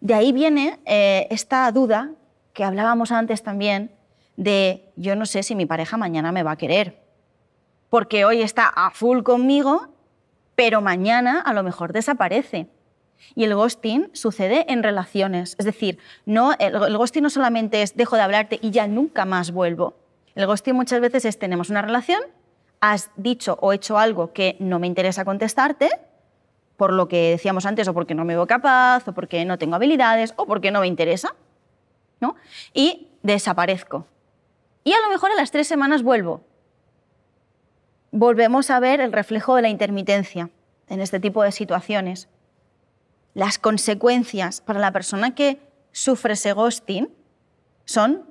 De ahí viene eh, esta duda que hablábamos antes también de yo no sé si mi pareja mañana me va a querer, porque hoy está a full conmigo pero mañana a lo mejor desaparece. Y el ghosting sucede en relaciones. Es decir, no, el, ghosting no solamente es dejo de hablarte y ya nunca más vuelvo. El ghosting muchas veces es tenemos una relación, has dicho o hecho algo que no me interesa contestarte, por lo que decíamos antes, o porque no me veo capaz, o porque no tengo habilidades, o porque no me interesa, ¿no? Y desaparezco. Y a lo mejor a las tres semanas vuelvo, volvemos a ver el reflejo de la intermitencia en este tipo de situaciones. Las consecuencias para la persona que sufre ese ghosting son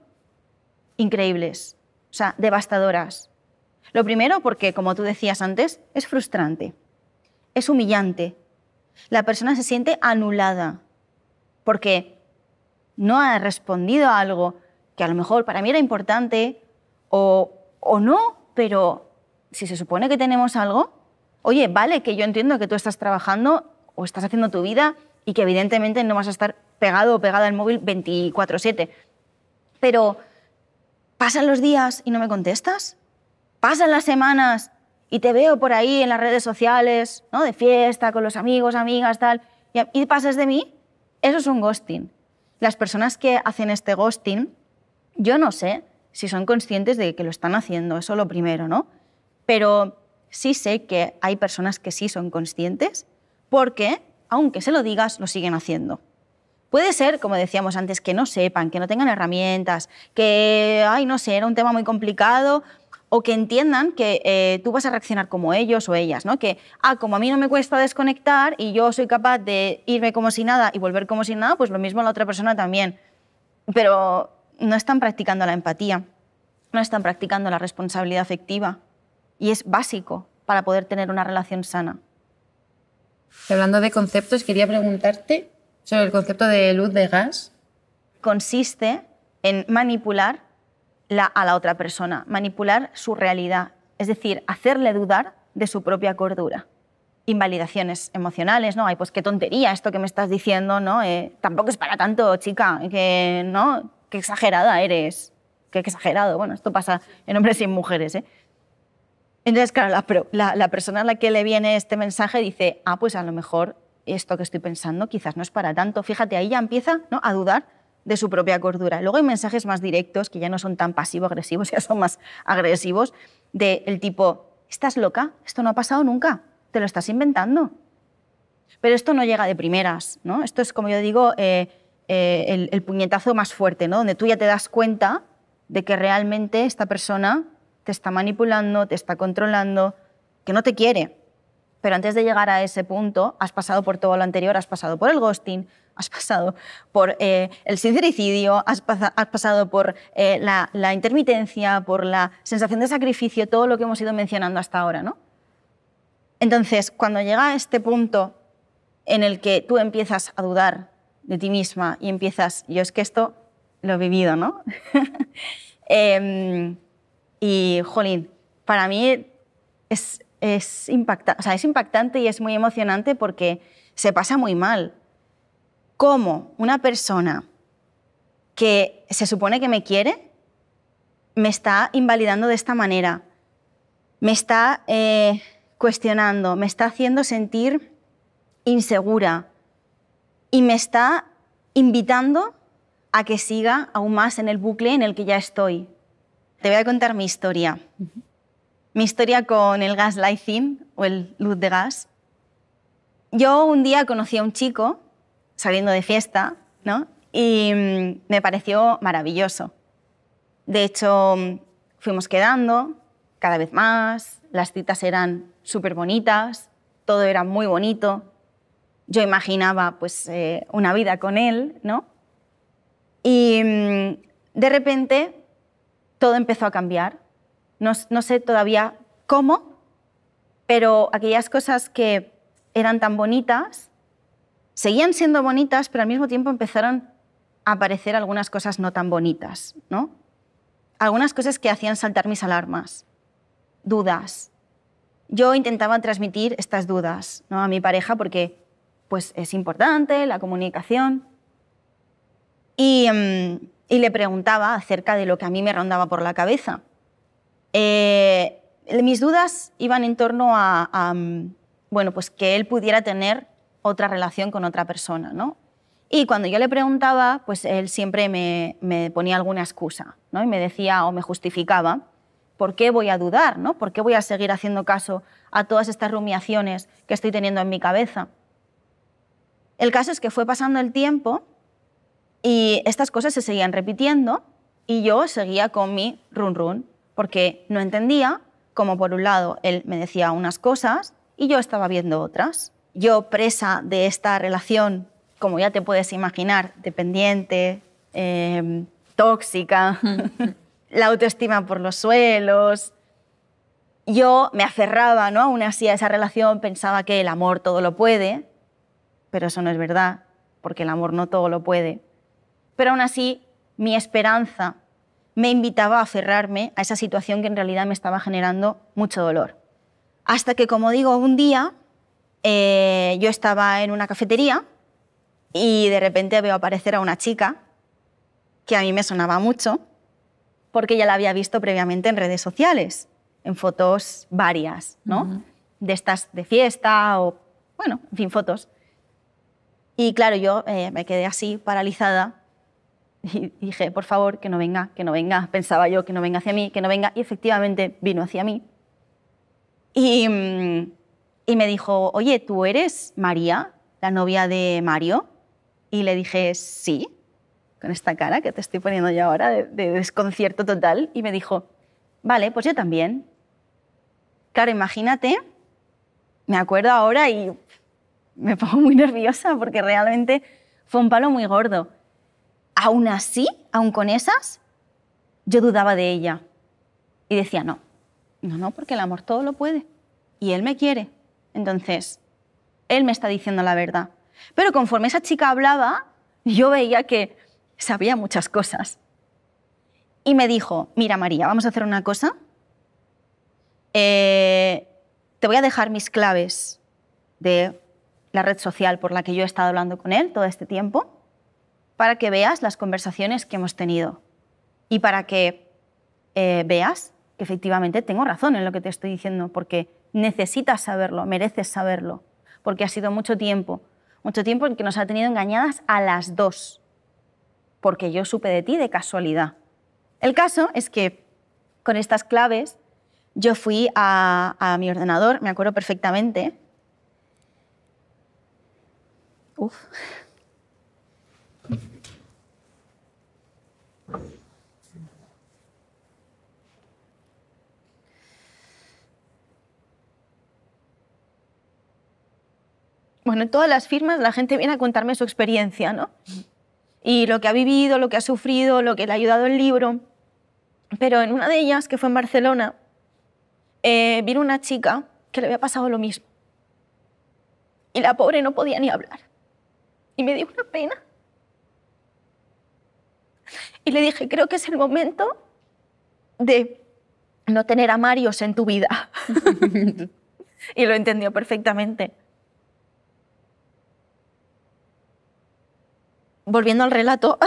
increíbles, o sea, devastadoras. Lo primero porque, como tú decías antes, es frustrante, es humillante. La persona se siente anulada porque no ha respondido a algo que a lo mejor para mí era importante o, o no, pero si se supone que tenemos algo, oye, vale, que yo entiendo que tú estás trabajando o estás haciendo tu vida y que evidentemente no vas a estar pegado o pegada al móvil 24/7, pero pasan los días y no me contestas, pasan las semanas y te veo por ahí en las redes sociales, ¿no? de fiesta, con los amigos, amigas, tal, y pasas de mí, eso es un ghosting. Las personas que hacen este ghosting, yo no sé si son conscientes de que lo están haciendo, eso lo primero, ¿no? pero sí sé que hay personas que sí son conscientes porque, aunque se lo digas, lo siguen haciendo. Puede ser, como decíamos antes, que no sepan, que no tengan herramientas, que, ay, no sé, era un tema muy complicado, o que entiendan que eh, tú vas a reaccionar como ellos o ellas, ¿no? Que, ah, como a mí no me cuesta desconectar y yo soy capaz de irme como si nada y volver como si nada, pues lo mismo la otra persona también. Pero no están practicando la empatía, no están practicando la responsabilidad afectiva, y es básico para poder tener una relación sana. Hablando de conceptos, quería preguntarte sobre el concepto de luz de gas. Consiste en manipular a la otra persona, manipular su realidad, es decir, hacerle dudar de su propia cordura. Invalidaciones emocionales, ¿no? Ay, pues qué tontería esto que me estás diciendo, ¿no? Eh, tampoco es para tanto, chica, que, ¿no? Qué exagerada eres, qué exagerado. Bueno, esto pasa en hombres y en mujeres, ¿eh? Entonces, claro, la, persona a la que le viene este mensaje dice, ah, pues a lo mejor esto que estoy pensando quizás no es para tanto. Fíjate, ahí ya empieza ¿no? a dudar de su propia cordura. Luego hay mensajes más directos, que ya no son tan pasivo-agresivos, ya son más agresivos, del de tipo, estás loca, esto no ha pasado nunca, te lo estás inventando. Pero esto no llega de primeras, ¿no? Esto es, como yo digo, eh, eh, el, puñetazo más fuerte, ¿no? Donde tú ya te das cuenta de que realmente esta persona te está manipulando, te está controlando, que no te quiere. Pero antes de llegar a ese punto, has pasado por todo lo anterior, has pasado por el ghosting, has pasado por eh, el sincericidio, has, pasado por eh, la, intermitencia, por la sensación de sacrificio, todo lo que hemos ido mencionando hasta ahora. ¿no? Entonces, cuando llega a este punto en el que tú empiezas a dudar de ti misma y empiezas, yo es que esto lo he vivido, ¿no? eh, y, jolín, para mí es, impactante y es muy emocionante porque se pasa muy mal. ¿Cómo una persona que se supone que me quiere me está invalidando de esta manera? Me está eh, cuestionando, me está haciendo sentir insegura y me está invitando a que siga aún más en el bucle en el que ya estoy. Te voy a contar mi historia. Mi historia con el gaslighting o el luz de gas. Yo un día conocí a un chico saliendo de fiesta, Y mm, me pareció maravilloso. De hecho, mm, fuimos quedando cada vez más, las citas eran súper bonitas, todo era muy bonito. Yo imaginaba pues, eh, una vida con él, ¿no? Y mm, de repente todo empezó a cambiar. No, sé todavía cómo, pero aquellas cosas que eran tan bonitas seguían siendo bonitas, pero al mismo tiempo empezaron a aparecer algunas cosas no tan bonitas, ¿no? Algunas cosas que hacían saltar mis alarmas, dudas. Yo intentaba transmitir estas dudas a mi pareja porque pues, es importante la comunicación. Y. Mm, y le preguntaba acerca de lo que a mí me rondaba por la cabeza. Eh, mis dudas iban en torno a, mm, bueno, pues que él pudiera tener otra relación con otra persona, ¿no? Y cuando yo le preguntaba, pues él siempre me, ponía alguna excusa, Y me decía o me justificaba, ¿por qué voy a dudar, ¿no? ¿Por qué voy a seguir haciendo caso a todas estas rumiaciones que estoy teniendo en mi cabeza? El caso es que fue pasando el tiempo y estas cosas se seguían repitiendo y yo seguía con mi run run, porque no entendía cómo por un lado él me decía unas cosas y yo estaba viendo otras. Yo presa de esta relación, como ya te puedes imaginar, dependiente, em, tóxica, la autoestima por los suelos. Yo me aferraba ¿no? aún así a esa relación, pensaba que el amor todo lo puede, pero eso no es verdad, porque el amor no todo lo puede. Pero aún así, mi esperanza me invitaba a aferrarme a esa situación que en realidad me estaba generando mucho dolor. Hasta que, como digo, un día eh, yo estaba en una cafetería y de repente veo aparecer a una chica que a mí me sonaba mucho porque ya la había visto previamente en redes sociales, en fotos varias, ¿no? De estas de fiesta o, bueno, en fin, fotos. Y claro, yo eh, me quedé así paralizada y dije, por favor, que no venga, que no venga. Pensaba yo, que no venga hacia mí, que no venga. Y efectivamente vino hacia mí. Y, mm, y me dijo, oye, ¿tú eres María, la novia de Mario? Y le dije, sí, con esta cara que te estoy poniendo yo ahora de, de desconcierto total. Y me dijo, vale, pues yo también. Claro, imagínate, me acuerdo ahora y me pongo muy nerviosa porque realmente fue un palo muy gordo aún así, aún con esas, yo dudaba de ella. Y decía, no, no, no, porque el amor todo lo puede. Y él me quiere. Entonces, él me está diciendo la verdad. Pero conforme esa chica hablaba, yo veía que sabía muchas cosas. Y me dijo, mira María, vamos a hacer una cosa. Eh, te voy a dejar mis claves de la red social por la que yo he estado hablando con él todo este tiempo para que veas las conversaciones que hemos tenido y para que eh, veas que efectivamente tengo razón en lo que te estoy diciendo, porque necesitas saberlo, mereces saberlo, porque ha sido mucho tiempo, mucho tiempo en que nos ha tenido engañadas a las dos, porque yo supe de ti de casualidad. El caso es que con estas claves yo fui a, a mi ordenador, me acuerdo perfectamente. Uf. bueno, en todas las firmas la gente viene a contarme su experiencia, ¿no? Y lo que ha vivido, lo que ha sufrido, lo que le ha ayudado el libro. Pero en una de ellas, que fue en Barcelona, eh, vino una chica que le había pasado lo mismo. Y la pobre no podía ni hablar. Y me dio una pena. Y le dije, creo que es el momento de no tener a Marios en tu vida. y lo entendió perfectamente. volviendo al relato,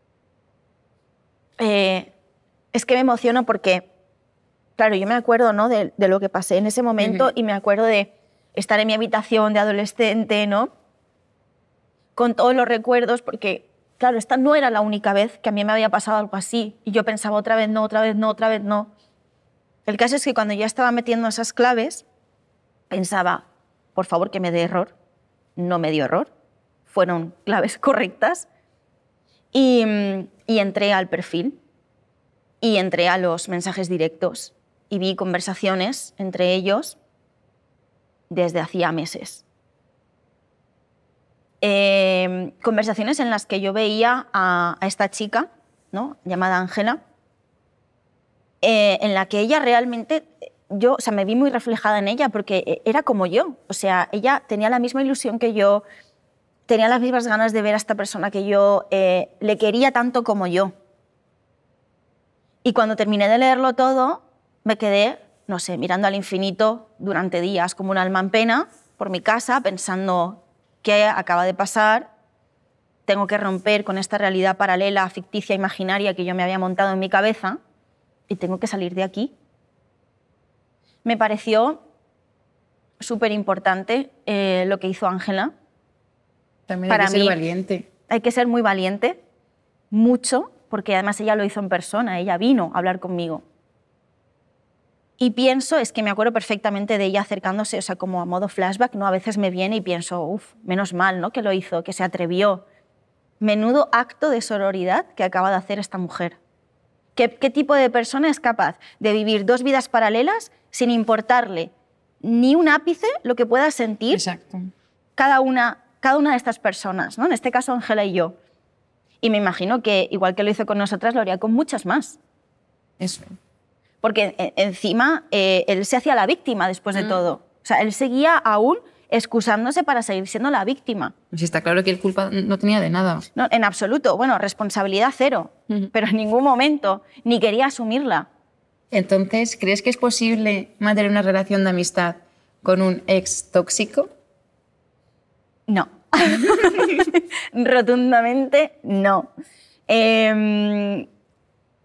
eh, es que me emociono porque, claro, yo me acuerdo ¿no? de, lo que pasé en ese momento y me acuerdo de estar en mi habitación de adolescente, ¿no? Con todos los recuerdos, porque, claro, esta no era la única vez que a mí me había pasado algo así y yo pensaba otra vez no, otra vez no, otra vez no. El caso es que cuando ya estaba metiendo esas claves, pensaba, por favor que me dé error. No me dio error fueron claves correctas. Y, entré al perfil y entré a los mensajes directos y vi conversaciones entre ellos desde hacía meses. Em, conversaciones en las que yo veía a, esta chica, ¿no? llamada Ángela, eh, en la que ella realmente, yo, o sea, me vi muy reflejada en ella porque e, era como yo, o sea, ella tenía la misma ilusión que yo, tenía las mismas ganas de ver a esta persona que yo eh, le quería tanto como yo. Y cuando terminé de leerlo todo, me quedé, no sé, mirando al infinito durante días, como un alma en pena, por mi casa, pensando qué acaba de pasar, tengo que romper con esta realidad paralela, ficticia, imaginaria que yo me había montado en mi cabeza y tengo que salir de aquí. Me pareció súper importante eh, lo que hizo Ángela también para hay que ser valiente. Hay que ser muy valiente, mucho, porque además ella lo hizo en persona, ella vino a hablar conmigo. Y pienso, es que me acuerdo perfectamente de ella acercándose, o sea, como a modo flashback, ¿no? A veces me viene y pienso, uff, menos mal, ¿no? Que lo hizo, que se atrevió. Menudo acto de sororidad que acaba de hacer esta mujer. ¿Qué, ¿Qué, tipo de persona es capaz de vivir dos vidas paralelas sin importarle ni un ápice lo que pueda sentir Exacto. cada una cada una de estas personas, ¿no? en este caso Ángela y yo. Y me imagino que, igual que lo hizo con nosotras, lo haría con muchas más. Eso. Porque eh, encima eh, él se hacía la víctima después de mm. todo. O sea, él seguía aún excusándose para seguir siendo la víctima. Sí, está claro que él culpa no tenía de nada. No, en absoluto. Bueno, responsabilidad cero, pero en ningún momento, ni quería asumirla. Entonces, ¿crees que es posible mantener una relación de amistad con un ex tóxico? No. Rotundamente no. Em,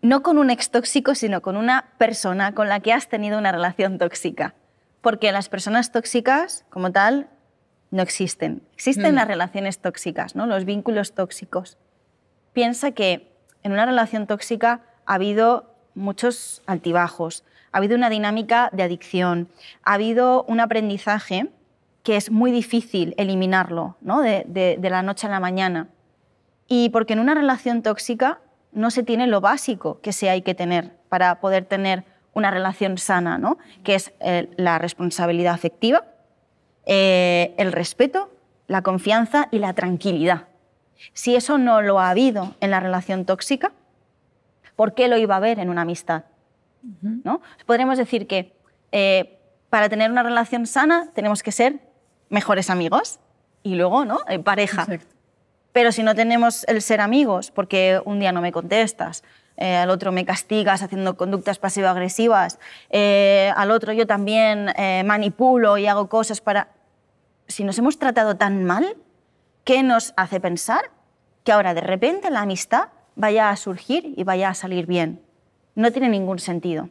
no con un ex tóxico, sino con una persona con la que has tenido una relación tóxica. Porque las personas tóxicas, como tal, no existen. Existen hmm. las relaciones tóxicas, ¿no? los vínculos tóxicos. Piensa que en una relación tóxica ha habido muchos altibajos, ha habido una dinámica de adicción, ha habido un aprendizaje que es muy difícil eliminarlo de, la noche a la mañana. Y porque en una relación tóxica no se tiene lo básico que se hay que tener para poder tener una relación sana, ¿no? que es eh, la responsabilidad afectiva, eh, el respeto, la confianza y la tranquilidad. Si eso no lo ha habido en la relación tóxica, ¿por qué lo iba a haber en una amistad? ¿No? Podremos decir que eh, para tener una relación sana tenemos que ser mejores amigos y luego, ¿no? Eh, pareja. Pero si no tenemos el ser amigos, porque un día no me contestas, eh, al otro me castigas haciendo conductas pasivo-agresivas, eh, al otro yo también manipulo y hago cosas para... Si nos hemos tratado tan mal, ¿qué nos hace pensar que ahora de repente la amistad vaya a surgir y vaya a salir bien? No tiene ningún sentido.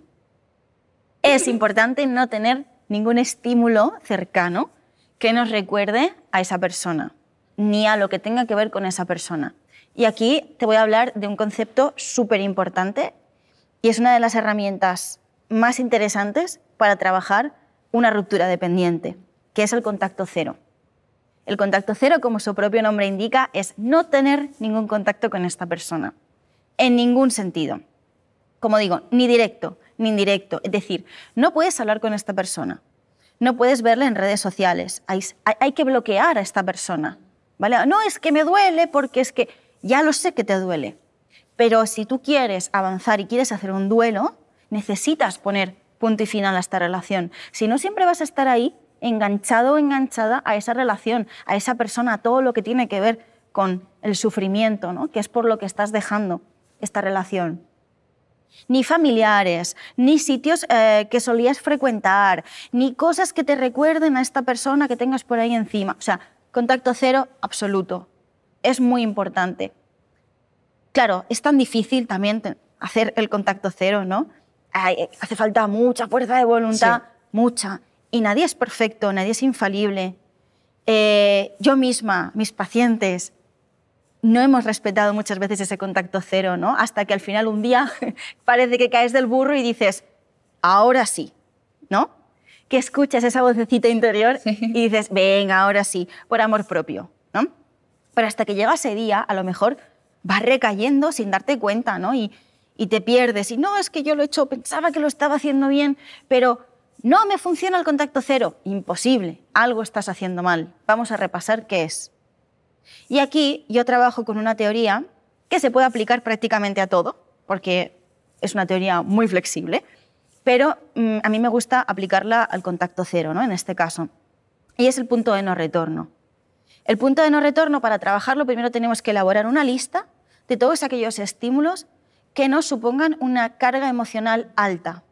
Es mm. importante no tener ningún estímulo cercano que nos recuerde a esa persona, ni a lo que tenga que ver con esa persona. Y aquí te voy a hablar de un concepto súper importante y es una de las herramientas más interesantes para trabajar una ruptura dependiente, que es el contacto cero. El contacto cero, como su propio nombre indica, es no tener ningún contacto con esta persona, en ningún sentido. Como digo, ni directo ni indirecto, es decir, no puedes hablar con esta persona, no puedes verle en redes sociales. Hay, que bloquear a esta persona. ¿vale? No es que me duele porque es que ya lo sé que te duele. Pero si tú quieres avanzar y quieres hacer un duelo, necesitas poner punto y final a esta relación. Si no, siempre vas a estar ahí enganchado o enganchada a esa relación, a esa persona, a todo lo que tiene que ver con el sufrimiento, ¿no? que es por lo que estás dejando esta relación ni familiares, ni sitios eh, que solías frecuentar, ni cosas que te recuerden a esta persona que tengas por ahí encima. O sea, contacto cero absoluto. Es muy importante. Claro, es tan difícil también hacer el contacto cero, ¿no? hace falta mucha fuerza de voluntad, mucha. Y nadie es perfecto, nadie es infalible. Eh, yo misma, mis pacientes, no hemos respetado muchas veces ese contacto cero, ¿no? Hasta que al final un día parece que caes del burro y dices, ahora sí, ¿no? Que escuchas esa vocecita interior y dices, venga, ahora sí, por amor propio, ¿no? Pero hasta que llega ese día, a lo mejor va recayendo sin darte cuenta, ¿no? Y, y te pierdes. Y no, es que yo lo he hecho, pensaba que lo estaba haciendo bien, pero no me funciona el contacto cero. Imposible, algo estás haciendo mal. Vamos a repasar qué es. Y aquí yo trabajo con una teoría que se puede aplicar prácticamente a todo, porque es una teoría muy flexible, pero mm, a mí me gusta aplicarla al contacto cero, ¿no? en este caso. Y es el punto de no retorno. El punto de no retorno, para trabajarlo, primero tenemos que elaborar una lista de todos aquellos estímulos que no supongan una carga emocional alta.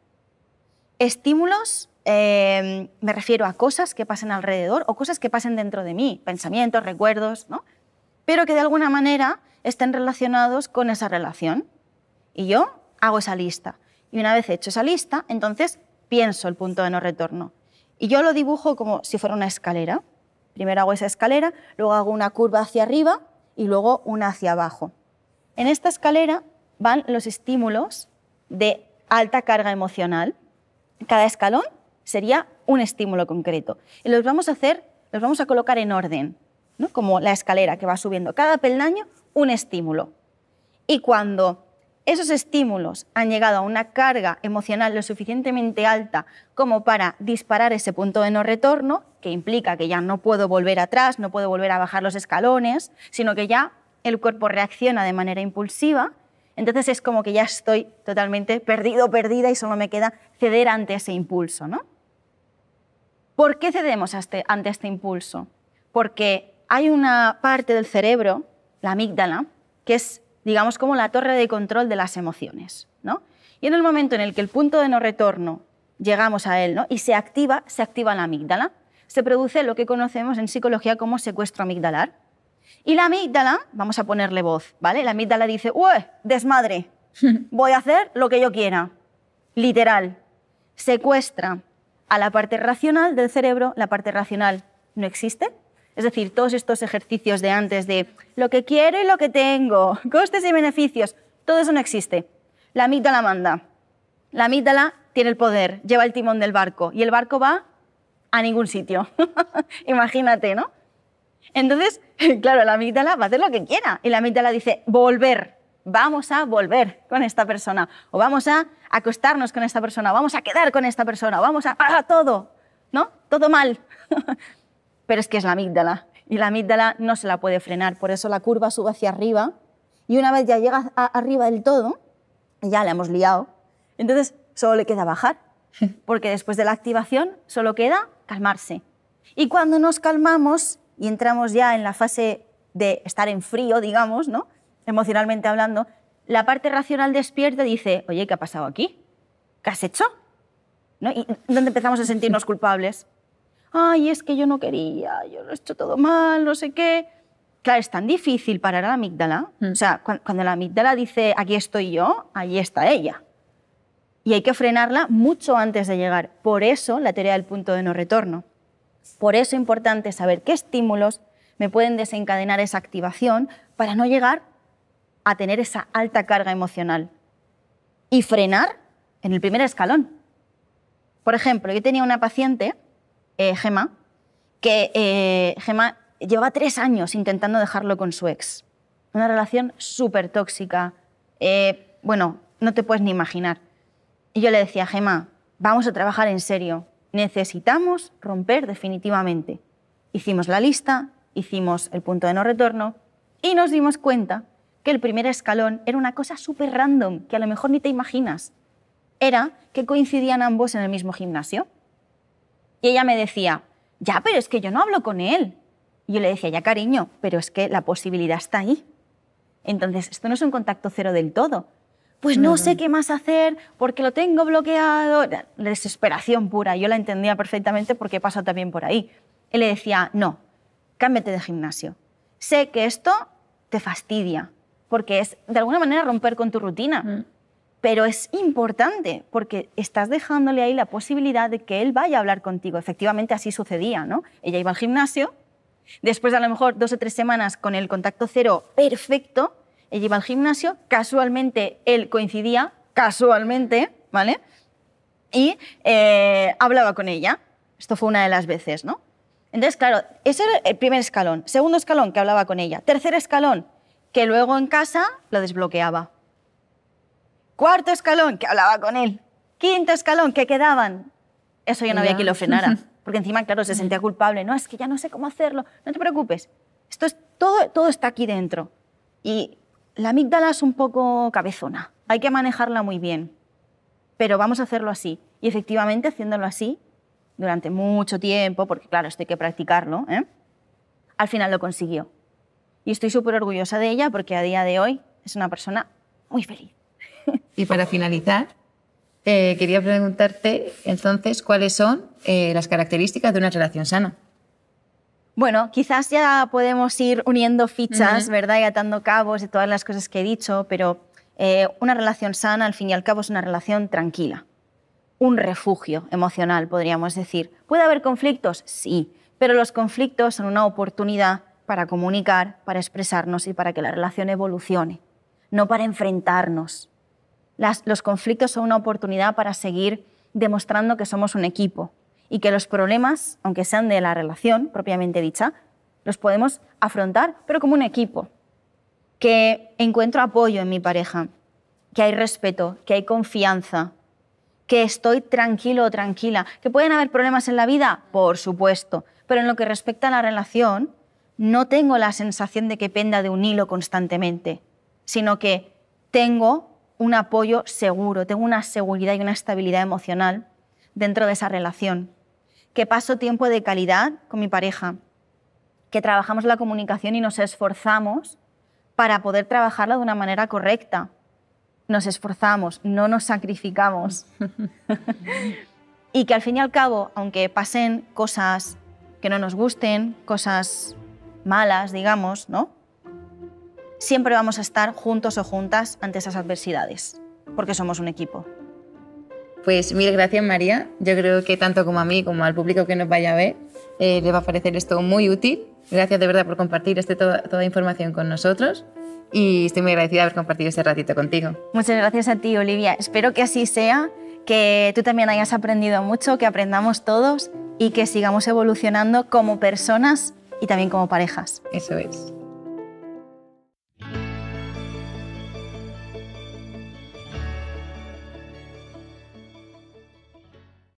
Estímulos Em, me refiero a cosas que pasen alrededor o cosas que pasen dentro de mí, pensamientos, recuerdos, ¿no? pero que de alguna manera estén relacionados con esa relación. Y yo hago esa lista. Y una vez hecho esa lista, entonces pienso el punto de no retorno. Y yo lo dibujo como si fuera una escalera. Primero hago esa escalera, luego hago una curva hacia arriba y luego una hacia abajo. En esta escalera van los estímulos de alta carga emocional. Cada escalón sería un estímulo concreto. Y los vamos a hacer, los vamos a colocar en orden, como la escalera que va subiendo. Cada peldaño, un estímulo. Y cuando esos estímulos han llegado a una carga emocional lo suficientemente alta como para disparar ese punto de no retorno, que implica que ya no puedo volver atrás, no puedo volver a bajar los escalones, sino que ya el cuerpo reacciona de manera impulsiva, entonces es como que ya estoy totalmente perdido, perdida y solo me queda ceder ante ese impulso, ¿no? ¿Por qué cedemos este, ante este impulso? Porque hay una parte del cerebro, la amígdala, que es, digamos, como la torre de control de las emociones. ¿no? Y en el momento en el que el punto de no retorno llegamos a él ¿no? y se activa, se activa la amígdala, se produce lo que conocemos en psicología como secuestro amigdalar. Y la amígdala, vamos a ponerle voz, ¿vale? La amígdala dice, ¡Ueh, desmadre! Voy a hacer lo que yo quiera. Literal. Secuestra a la parte racional del cerebro, la parte racional no existe. Es decir, todos estos ejercicios de antes de lo que quiero y lo que tengo, costes y beneficios, todo eso no existe. La amígdala manda. La amígdala tiene el poder, lleva el timón del barco y el barco va a ningún sitio. Imagínate, ¿no? Entonces, claro, la amígdala va a hacer lo que quiera y la amígdala dice volver vamos a volver con esta persona, o vamos a acostarnos con esta persona, vamos a quedar con esta persona, o vamos a... todo! ¿No? Todo mal. Pero es que es la amígdala, y la amígdala no se la puede frenar, por eso la curva sube hacia arriba, y una vez ya llega arriba del todo, ya la hemos liado, entonces solo le queda bajar, porque después de la activación solo queda calmarse. Y cuando nos calmamos y entramos ya en la fase de estar en frío, digamos, ¿no? emocionalmente hablando, la parte racional despierta y dice, oye, ¿qué ha pasado aquí? ¿Qué has hecho? ¿No? Y dónde empezamos a sentirnos culpables. Ay, es que yo no quería, yo lo he hecho todo mal, no sé qué. Claro, es tan difícil parar a la amígdala. Mm. O sea, cuando la amígdala dice, aquí estoy yo, allí está ella. Y hay que frenarla mucho antes de llegar. Por eso la teoría del punto de no retorno. Por eso es importante saber qué estímulos me pueden desencadenar esa activación para no llegar a tener esa alta carga emocional y frenar en el primer escalón. Por ejemplo, yo tenía una paciente, Gemma, eh, Gema, que eh, llevaba tres años intentando dejarlo con su ex. Una relación súper tóxica. Eh, bueno, no te puedes ni imaginar. Y yo le decía, Gema, vamos a trabajar en serio. Necesitamos romper definitivamente. Hicimos la lista, hicimos el punto de no retorno y nos dimos cuenta que el primer escalón era una cosa súper random, que a lo mejor ni te imaginas. Era que coincidían ambos en el mismo gimnasio. Y ella me decía, ya, pero es que yo no hablo con él. Y yo le decía, ya, cariño, pero es que la posibilidad está ahí. Entonces, esto no es un contacto cero del todo. Pues no, sé qué más hacer porque lo tengo bloqueado. desesperación pura. Yo la entendía perfectamente porque he pasado también por ahí. Él le decía, no, cámbiate de gimnasio. Sé que esto te fastidia, porque es de alguna manera romper con tu rutina. Mm. Pero es importante porque estás dejándole ahí la posibilidad de que él vaya a hablar contigo. Efectivamente, así sucedía, ¿no? Ella iba al gimnasio, después de a lo mejor dos o tres semanas con el contacto cero perfecto, ella iba al gimnasio, casualmente él coincidía, casualmente, ¿vale? Y eh, hablaba con ella. Esto fue una de las veces, ¿no? Entonces, claro, ese era el primer escalón. Segundo escalón, que hablaba con ella. Tercer escalón, que luego en casa lo desbloqueaba. Cuarto escalón, que hablaba con él. Quinto escalón, que quedaban. Eso ya no había que lo frenara. Porque encima, claro, se sentía mm. culpable. No, es que ya no sé cómo hacerlo. No te preocupes. Esto es, todo, todo está aquí dentro. Y la amígdala es un poco cabezona. Hay que manejarla muy bien. Pero vamos a hacerlo así. Y efectivamente, haciéndolo así, durante mucho tiempo, porque claro, esto hay que practicarlo, ¿eh? al final lo consiguió. Y estoy súper orgullosa de ella porque a día de hoy es una persona muy feliz. Y para finalizar, eh, quería preguntarte entonces cuáles son eh, las características de una relación sana. Bueno, quizás ya podemos ir uniendo fichas, ¿verdad? Y atando cabos de todas las cosas que he dicho, pero eh, una relación sana, al fin y al cabo, es una relación tranquila. Un refugio emocional, podríamos decir. ¿Puede haber conflictos? Sí, pero los conflictos son una oportunidad para comunicar, para expresarnos y para que la relación evolucione, no para enfrentarnos. los conflictos son una oportunidad para seguir demostrando que somos un equipo y que los problemas, aunque sean de la relación propiamente dicha, los podemos afrontar, pero como un equipo. Que encuentro apoyo en mi pareja, que hay respeto, que hay confianza, que estoy tranquilo o tranquila, que pueden haber problemas en la vida, por supuesto, pero en lo que respecta a la relación, no tengo la sensación de que penda de un hilo constantemente, sino que tengo un apoyo seguro, tengo una seguridad y una estabilidad emocional dentro de esa relación, que paso tiempo de calidad con mi pareja, que trabajamos la comunicación y nos esforzamos para poder trabajarla de una manera correcta. Nos esforzamos, no nos sacrificamos. y que al fin y al cabo, aunque pasen cosas que no nos gusten, cosas malas, digamos, ¿no? Siempre vamos a estar juntos o juntas ante esas adversidades, porque somos un equipo. Pues mil gracias María. Yo creo que tanto como a mí como al público que nos vaya a ver eh, le va a parecer esto muy útil. Gracias de verdad por compartir este, toda, toda información con nosotros y estoy muy agradecida de haber compartido este ratito contigo. Muchas gracias a ti Olivia. Espero que así sea, que tú también hayas aprendido mucho, que aprendamos todos y que sigamos evolucionando como personas y también como parejas. Eso es.